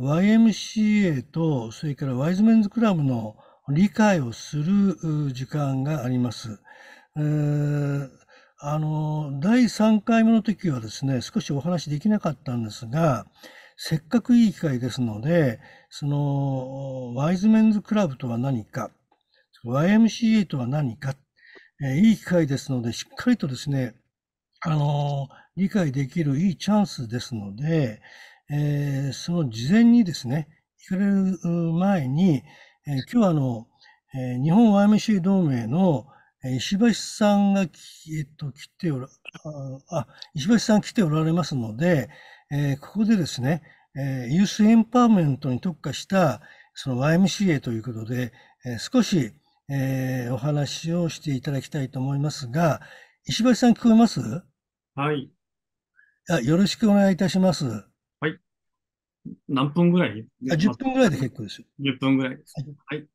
YMCA とそれからワイズメンズクラブの理解をする時間があります。えー、あの第3回目の時はですね少しお話できなかったんですがせっかくいい機会ですのでそのワイズメンズクラブとは何か YMCA とは何か、えー、いい機会ですのでしっかりとですねあの理解できるいいチャンスですので、えー、その事前にですね、行かれる前に、えー、今日はあの、えー、日本 YMC 同盟の石橋さんがえっと、来ておら、あ、石橋さん来ておられますので、えー、ここでですね、えー、ユースエンパワーメントに特化した、その YMCA ということで、えー、少し、えー、お話をしていただきたいと思いますが、石橋さん聞こえますはい。あよろしくお願いいたします。何分ぐらいあ ?10 分ぐらいで結構ですよ。10分ぐらいです、はい。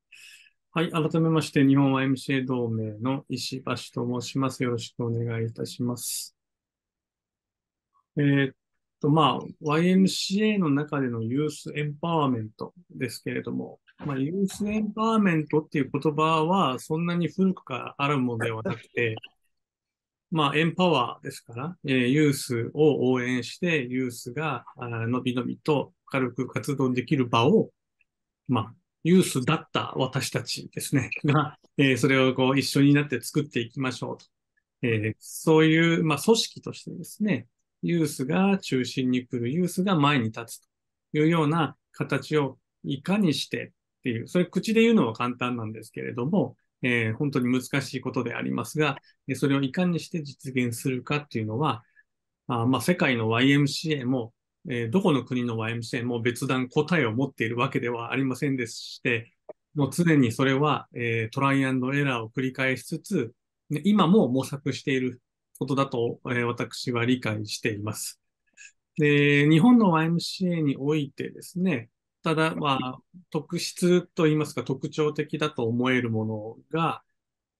はい、改めまして、日本 YMCA 同盟の石橋と申します。よろしくお願いいたします。えー、と、まあ、YMCA の中でのユースエンパワーメントですけれども、まあ、ユースエンパワーメントっていう言葉はそんなに古くからあるものではなくて、まあ、エンパワーですから、えー、ユースを応援して、ユースが、のびのびと軽く活動できる場を、まあ、ユースだった私たちですね、が、えー、それをこう一緒になって作っていきましょうと。えー、そういう、まあ、組織としてですね、ユースが中心に来る、ユースが前に立つというような形をいかにしてっていう、それ口で言うのは簡単なんですけれども、えー、本当に難しいことでありますが、それをいかにして実現するかっていうのは、あまあ、世界の YMCA も、えー、どこの国の YMCA も別段答えを持っているわけではありませんでして、もう常にそれは、えー、トライアンドエラーを繰り返しつつ、今も模索していることだと、えー、私は理解しています。で、日本の YMCA においてですね、ただ、まあ、特質といいますか、特徴的だと思えるものが、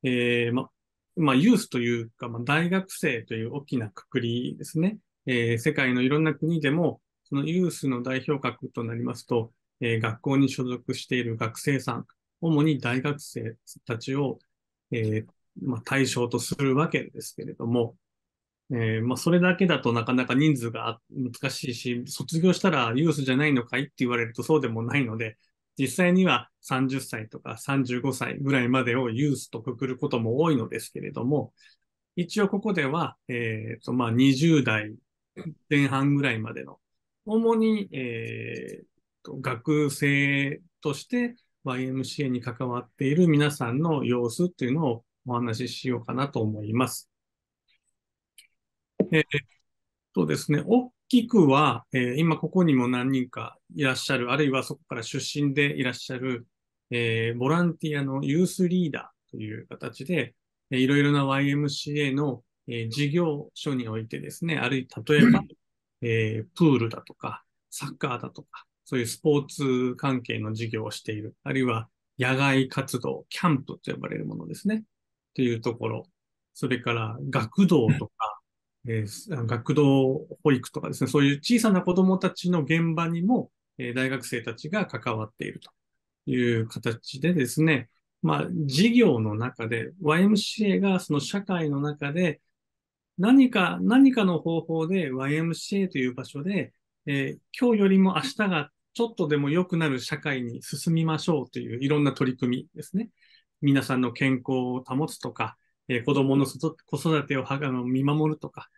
えー、ま、まあ、ユースというか、まあ、大学生という大きなくくりですね。えー、世界のいろんな国でも、そのユースの代表格となりますと、えー、学校に所属している学生さん、主に大学生たちを、えーまあ、対象とするわけですけれども、えー、まあ、それだけだとなかなか人数が難しいし、卒業したらユースじゃないのかいって言われるとそうでもないので、実際には30歳とか35歳ぐらいまでをユースとくくることも多いのですけれども、一応ここでは、えーとまあ、20代前半ぐらいまでの、主に、えーと、と学生として YMCA に関わっている皆さんの様子っていうのをお話ししようかなと思います。えー、そうですね。大きくは、えー、今ここにも何人かいらっしゃる、あるいはそこから出身でいらっしゃる、えー、ボランティアのユースリーダーという形で、えー、いろいろな YMCA の、えー、事業所においてですね、あるいは例えば、えー、プールだとか、サッカーだとか、そういうスポーツ関係の事業をしている、あるいは野外活動、キャンプと呼ばれるものですね、というところ、それから学童とか、えー、学童保育とかですね、そういう小さな子供たちの現場にも、えー、大学生たちが関わっているという形でですね、まあ、事業の中で、YMCA がその社会の中で、何か、何かの方法で YMCA という場所で、えー、今日よりも明日がちょっとでも良くなる社会に進みましょうといういろんな取り組みですね。皆さんの健康を保つとか、えー、子供の子育てをはあの見守るとか、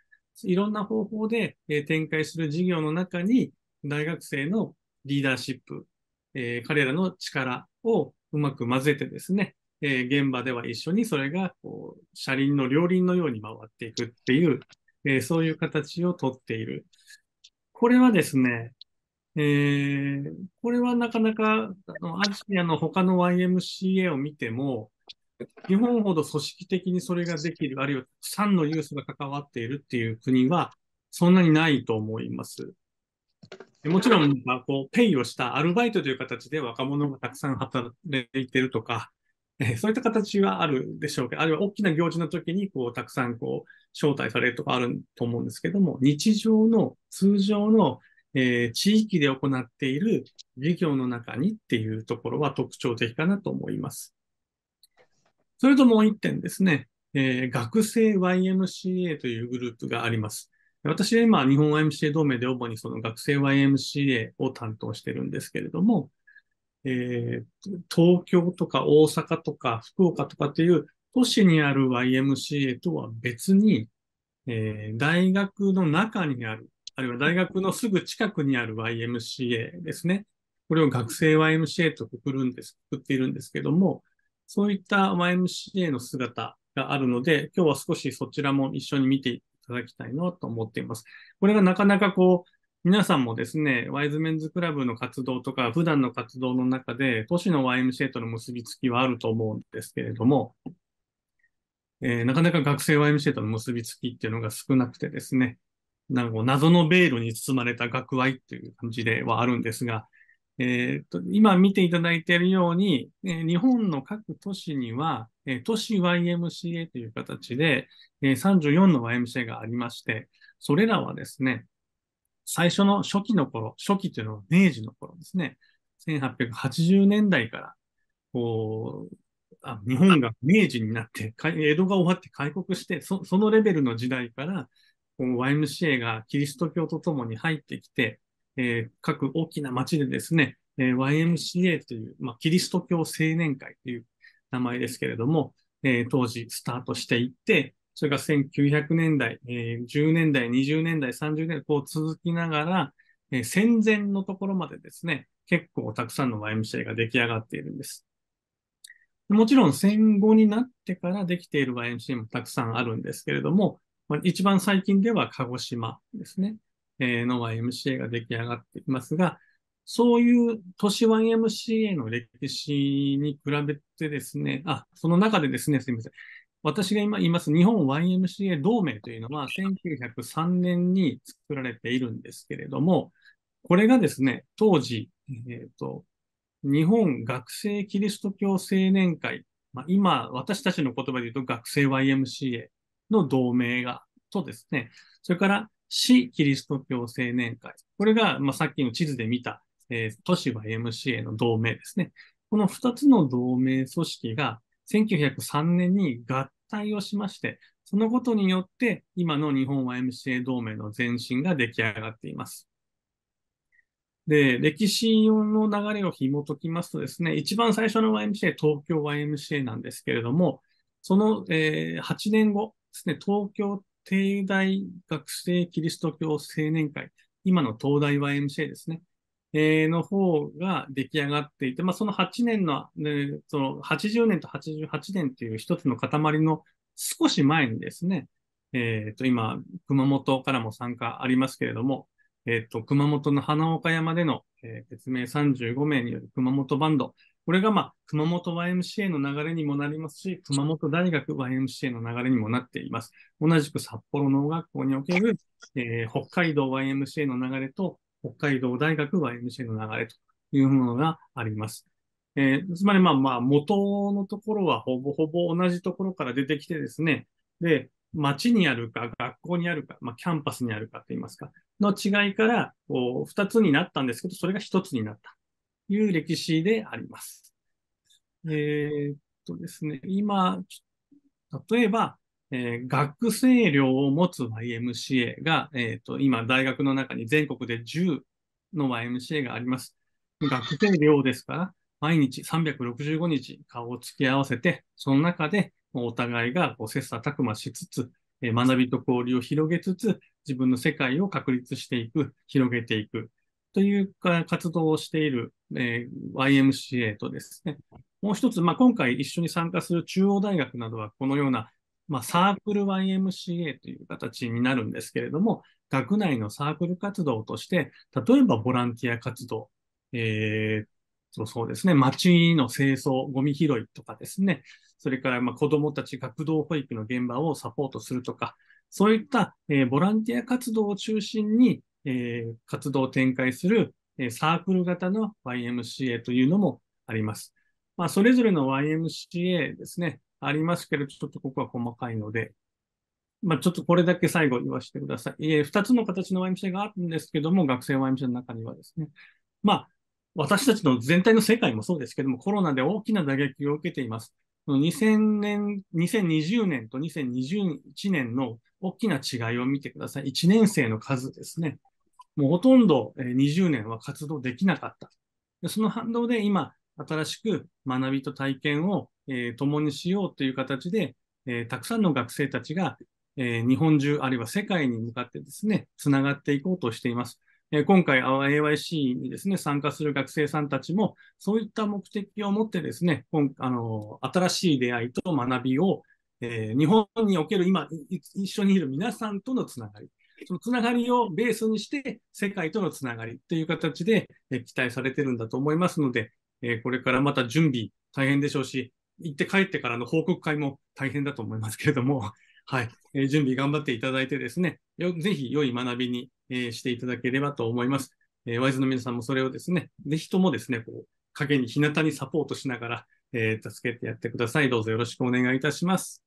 いろんな方法で、えー、展開する事業の中に、大学生のリーダーシップ、えー、彼らの力をうまく混ぜてですね、えー、現場では一緒にそれがこう車輪の両輪のように回っていくっていう、えー、そういう形をとっている。これはですね、えー、これはなかなかあのアジアの他の YMCA を見ても、日本ほど組織的にそれができる、あるいはたくさんのユースが関わっているっていう国は、そんなにないと思います。もちろん、まあ、こう、ペイをしたアルバイトという形で若者がたくさん働いてるとか、えー、そういった形はあるでしょうけど、あるいは大きな行事の時に、こう、たくさん、こう、招待されるとかあると思うんですけども、日常の、通常の、えー、地域で行っている事業の中にっていうところは特徴的かなと思います。それともう一点ですね、えー、学生 YMCA というグループがあります。私は今、日本 YMCA 同盟で主にその学生 YMCA を担当してるんですけれども、えー、東京とか大阪とか福岡とかっていう都市にある YMCA とは別に、えー、大学の中にある、あるいは大学のすぐ近くにある YMCA ですね。これを学生 YMCA とくくるんです、くくっているんですけども、そういった YMCA の姿があるので、今日は少しそちらも一緒に見ていただきたいなと思っています。これがなかなかこう、皆さんもですね、ワイズメンズクラブの活動とか、普段の活動の中で、都市の YMCA との結びつきはあると思うんですけれども、えー、なかなか学生 YMCA との結びつきっていうのが少なくてですね、なんか謎のベールに包まれた学愛っていう感じではあるんですが、えーと、今見ていただいているように、えー、日本の各都市には、えー、都市 YMCA という形で、えー、34の YMCA がありまして、それらはですね、最初の初期の頃、初期というのは明治の頃ですね、1880年代から、こう、あ日本が明治になって、江戸が終わって開国して、そのレベルの時代から、YMCA がキリスト教とともに入ってきて、えー、各大きな町でですね、え YMCA という、まあ、キリスト教青年会という名前ですけれども、え当時スタートしていって、それが1900年代、え10年代、20年代、30年代、こう続きながら、え戦前のところまでですね、結構たくさんの YMCA が出来上がっているんです。もちろん戦後になってからできている YMCA もたくさんあるんですけれども、一番最近では鹿児島ですね。の YMCA が出来上がってきますが、そういう都市 YMCA の歴史に比べてですね、あ、その中でですね、すみません。私が今言います日本 YMCA 同盟というのは1903年に作られているんですけれども、これがですね、当時、えっ、ー、と、日本学生キリスト教青年会、まあ、今、私たちの言葉で言うと学生 YMCA の同盟が、とですね、それから市キリスト教青年会。これが、まあ、さっきの地図で見た、えー、都市は MCA の同盟ですね。この2つの同盟組織が1903年に合体をしまして、そのことによって今の日本は MCA 同盟の前身が出来上がっています。で、歴史の流れを紐解きますとですね、一番最初の YMCA、東京 YMCA なんですけれども、その、えー、8年後ですね、東京帝大学生キリスト教青年会、今の東大 YMCA ですね、えー、の方が出来上がっていて、まあ、その8年の、ね、その80年と88年という一つの塊の少し前にですね、えっ、ー、と、今、熊本からも参加ありますけれども、えっ、ー、と、熊本の花岡山での、えー、別名35名による熊本バンド、これが、まあ、熊本 YMCA の流れにもなりますし、熊本大学 YMCA の流れにもなっています。同じく札幌農学校における、えー、北海道 YMCA の流れと、北海道大学 YMCA の流れというものがあります。えー、つまり、まあまあ、元のところはほぼほぼ同じところから出てきてですね、で、町にあるか、学校にあるか、まあ、キャンパスにあるかといいますか、の違いから、こう、二つになったんですけど、それが一つになった。いう歴史であります。えー、っとですね、今、例えば、えー、学生寮を持つ YMCA が、えー、っと今、大学の中に全国で10の YMCA があります。学生寮ですから、毎日365日顔を突き合わせて、その中でお互いがこう切磋琢磨しつつ、え学びと交流を広げつつ、自分の世界を確立していく、広げていくという活動をしているえー、YMCA とですね、もう一つ、まあ、今回一緒に参加する中央大学などは、このような、まあ、サークル YMCA という形になるんですけれども、学内のサークル活動として、例えばボランティア活動、えー、そうそうですね、街の清掃、ゴミ拾いとかですね、それからま子どもたち学童保育の現場をサポートするとか、そういった、えー、ボランティア活動を中心に、えー、活動を展開するサークル型の YMCA というのもあります。まあ、それぞれの YMCA ですね、ありますけれど、ちょっとここは細かいので、まあ、ちょっとこれだけ最後言わせてください。え2つの形の YMCA があるんですけども、学生 YMCA の中にはですね、まあ、私たちの全体の世界もそうですけども、コロナで大きな打撃を受けています。2000年、2020年と2021年の大きな違いを見てください。1年生の数ですね。もうほとんど20年は活動できなかった。その反動で今、新しく学びと体験を、え共にしようという形で、えたくさんの学生たちが、え日本中、あるいは世界に向かってですね、つながっていこうとしています。え今回、AYC にですね、参加する学生さんたちも、そういった目的を持ってですね、あの新しい出会いと学びを、え日本における今、一緒にいる皆さんとのつながり、そのつながりをベースにして、世界とのつながりという形で、え期待されてるんだと思いますので、えこれからまた準備大変でしょうし、行って帰ってからの報告会も大変だと思いますけれども、はい、え準備頑張っていただいてですね、よぜひ良い学びに、えしていただければと思います。えー、ワイズの皆さんもそれをですね、ぜひともですね、こう、陰に日向にサポートしながら、えー、助けてやってください。どうぞよろしくお願いいたします。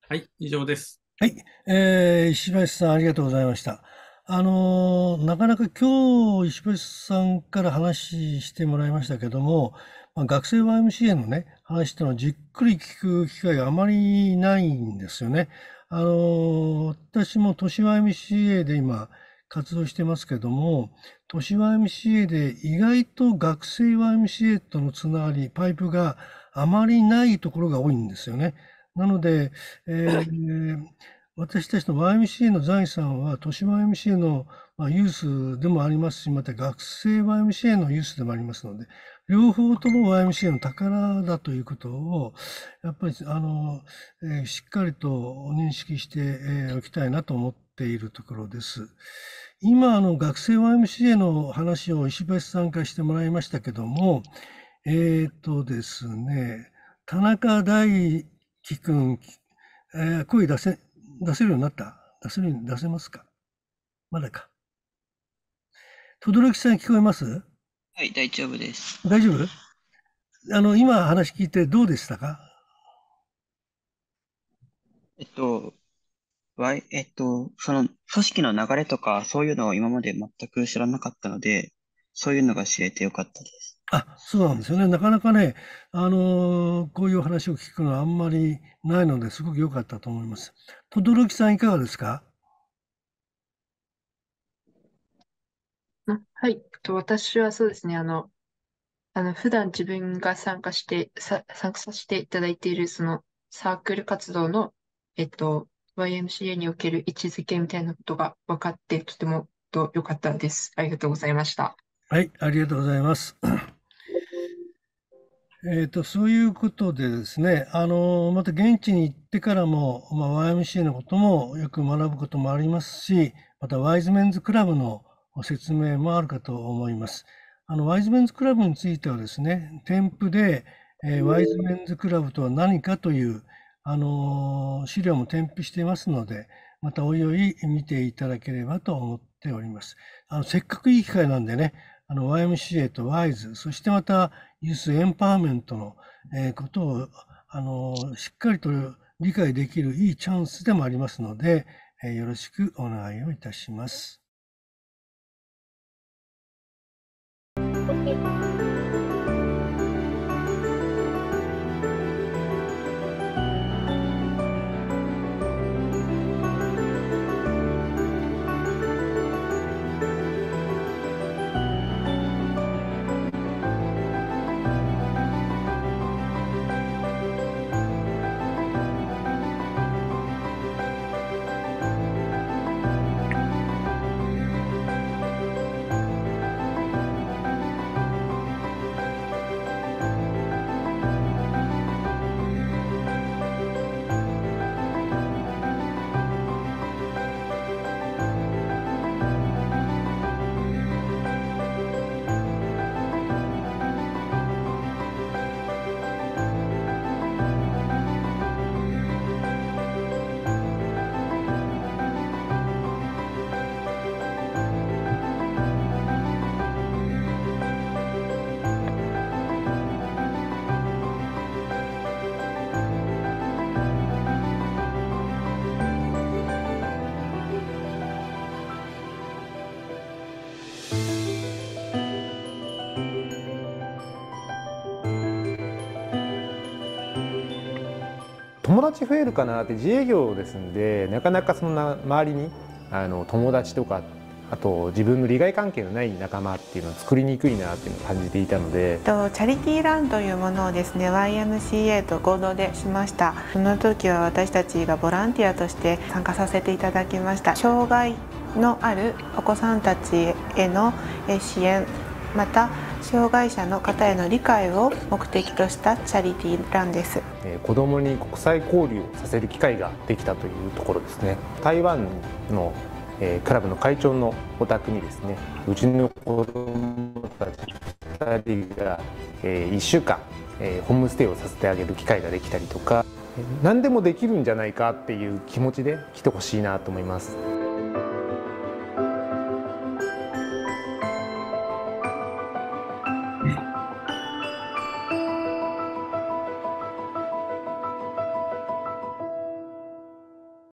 はい、以上です。はい、えー、石橋さんありがとうございました。あのー、なかなか今日石橋さんから話してもらいましたけども、まあ、学生 YMCA のね、話ってのはじっくり聞く機会があまりないんですよね。あのー、私も都市 YMCA で今活動してますけども、都市 YMCA で意外と学生 YMCA とのつながり、パイプがあまりないところが多いんですよね。なので、えー、私たちの YMCA の財産は、都市 YMCA の、まあ、ユースでもありますし、また学生 YMCA のユースでもありますので、両方とも YMCA の宝だということを、やっぱり、あの、えー、しっかりと認識して、えー、おきたいなと思っているところです。今、あの、学生 YMCA の話を石橋さんからしてもらいましたけども、えっ、ー、とですね、田中大聞くん、えー、声出せ、出せるようになった出せる出せますかまだか。轟さん聞こえますはい、大丈夫です。大丈夫あの、今話聞いてどうでしたかえっと、わい、えっと、その、組織の流れとか、そういうのを今まで全く知らなかったので、そういうのが知れてよかったです。あ、そうなんですよね。なかなかね、あのーこういう話を聞くのはあんまりないので、すごく良かったと思います。轟さんいかがですか？あ、はい。と私はそうですね、あの、あの、普段自分が参加して、さ参加させていただいている、その、サークル活動の、えっと、YMCA における位置づけみたいなことが分かって、とてもと良かったです。ありがとうございました。はい、ありがとうございます。えーと、そういうことでですねあのまた現地に行ってからも、まあ、YMCA のこともよく学ぶこともありますしまたワイズメンズクラブの説明もあるかと思います。あのワイズメンズクラブについてはですね添付で、えー、ワイズメンズクラブとは何かというあの資料も添付していますのでまたおいおい見ていただければと思っております。あのせっかくいい機会なんでねあの YMCA とワイズそしてまたユースエンパワーメントの、えことをあのしっかりと理解できるいいチャンスでもありますので、えよろしくお願いをいたします。達増えるかなって自営業ですんでなかなかそんな周りにあの友達とかあと自分の利害関係のない仲間っていうのを作りにくいなっていうのを感じていたのでチャリティーランというものをですね YMCA と合同でしましたその時は私たちがボランティアとして参加させていただきました障害のあるお子さんたちへの支援また障害者の方への理解を目的としたチャリティーランです子どもに国際交流をさせる機会ができたというところですね台湾のクラブの会長のお宅にですねうちの子どもたち2人が1週間ホームステイをさせてあげる機会ができたりとか何でもできるんじゃないかっていう気持ちで来てほしいなと思います。